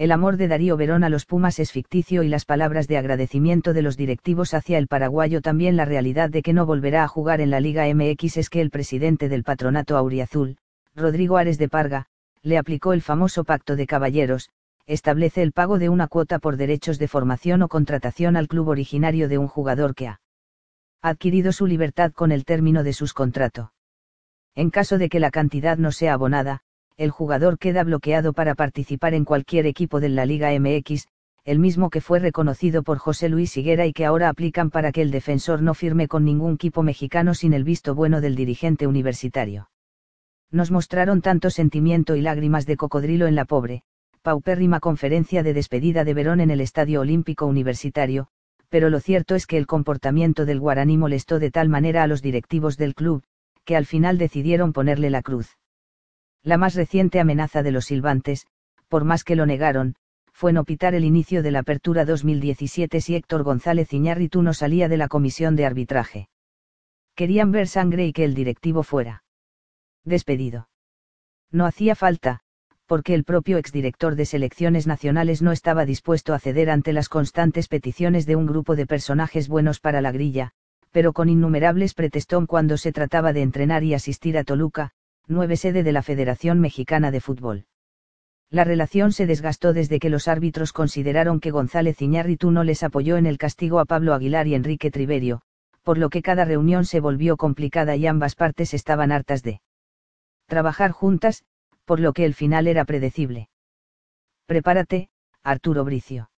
El amor de Darío Verón a los Pumas es ficticio y las palabras de agradecimiento de los directivos hacia el paraguayo también la realidad de que no volverá a jugar en la Liga MX es que el presidente del patronato Auriazul, Rodrigo Ares de Parga, le aplicó el famoso pacto de caballeros, establece el pago de una cuota por derechos de formación o contratación al club originario de un jugador que ha adquirido su libertad con el término de sus contrato. En caso de que la cantidad no sea abonada, el jugador queda bloqueado para participar en cualquier equipo de la Liga MX, el mismo que fue reconocido por José Luis Higuera y que ahora aplican para que el defensor no firme con ningún equipo mexicano sin el visto bueno del dirigente universitario. Nos mostraron tanto sentimiento y lágrimas de cocodrilo en la pobre, paupérrima conferencia de despedida de Verón en el Estadio Olímpico Universitario, pero lo cierto es que el comportamiento del guaraní molestó de tal manera a los directivos del club, que al final decidieron ponerle la cruz. La más reciente amenaza de los silbantes, por más que lo negaron, fue no pitar el inicio de la apertura 2017 si Héctor González Iñárritu no salía de la comisión de arbitraje. Querían ver sangre y que el directivo fuera despedido. No hacía falta, porque el propio exdirector de selecciones nacionales no estaba dispuesto a ceder ante las constantes peticiones de un grupo de personajes buenos para la grilla, pero con innumerables pretestón cuando se trataba de entrenar y asistir a Toluca, 9 sede de la Federación Mexicana de Fútbol. La relación se desgastó desde que los árbitros consideraron que González Iñárritu no les apoyó en el castigo a Pablo Aguilar y Enrique Triverio, por lo que cada reunión se volvió complicada y ambas partes estaban hartas de trabajar juntas, por lo que el final era predecible. Prepárate, Arturo Bricio.